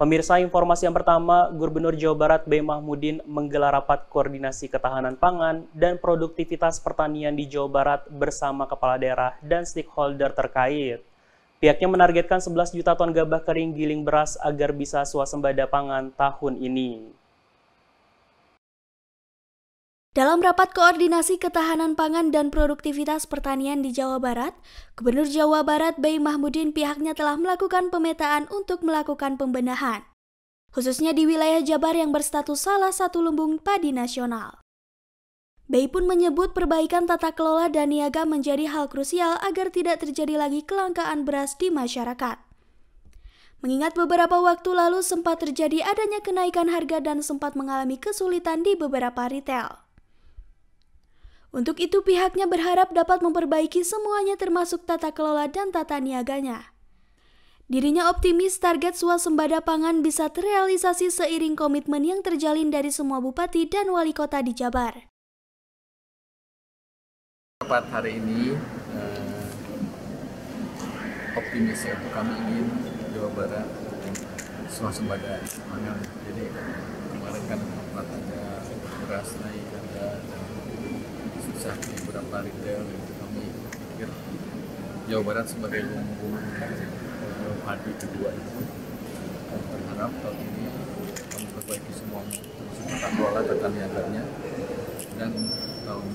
Pemirsa, informasi yang pertama, Gubernur Jawa Barat B. Mahmudin menggelar rapat koordinasi ketahanan pangan dan produktivitas pertanian di Jawa Barat bersama kepala daerah dan stakeholder terkait. Pihaknya menargetkan 11 juta ton gabah kering giling beras agar bisa swasembada pangan tahun ini. Dalam rapat koordinasi ketahanan pangan dan produktivitas pertanian di Jawa Barat, Gubernur Jawa Barat Bayi Mahmudin pihaknya telah melakukan pemetaan untuk melakukan pembenahan, khususnya di wilayah Jabar yang berstatus salah satu lumbung padi nasional. Bayi pun menyebut perbaikan tata kelola dan niaga menjadi hal krusial agar tidak terjadi lagi kelangkaan beras di masyarakat. Mengingat beberapa waktu lalu sempat terjadi adanya kenaikan harga dan sempat mengalami kesulitan di beberapa retail. Untuk itu pihaknya berharap dapat memperbaiki semuanya termasuk tata kelola dan tata niaganya. Dirinya optimis target swasembada pangan bisa terrealisasi seiring komitmen yang terjalin dari semua bupati dan wali kota di Jabar. Tepat hari ini, eh, optimis yaitu kami ingin Jawa Barat swasembada pangan. Jadi kemarin kan ada beras naik, ada di beberapa retail itu kami pikir Jawa Barat sebagai lumbung padi kedua itu berharap tahun ini kami perbaiki semua semua tak kelola tata niaganya dan tahun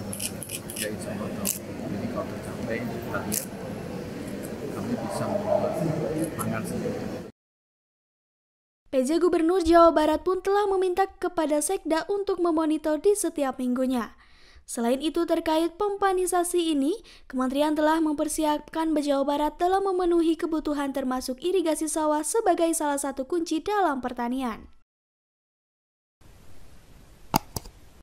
ya insya Allah tahun ini kalau tercapai kita lihat kami bisa membuat pangan sendiri PJ Gubernur Jawa Barat pun telah meminta kepada Sekda untuk memonitor di setiap minggunya. Selain itu terkait pompanisasi ini, kementerian telah mempersiapkan Jawa Barat dalam memenuhi kebutuhan termasuk irigasi sawah sebagai salah satu kunci dalam pertanian.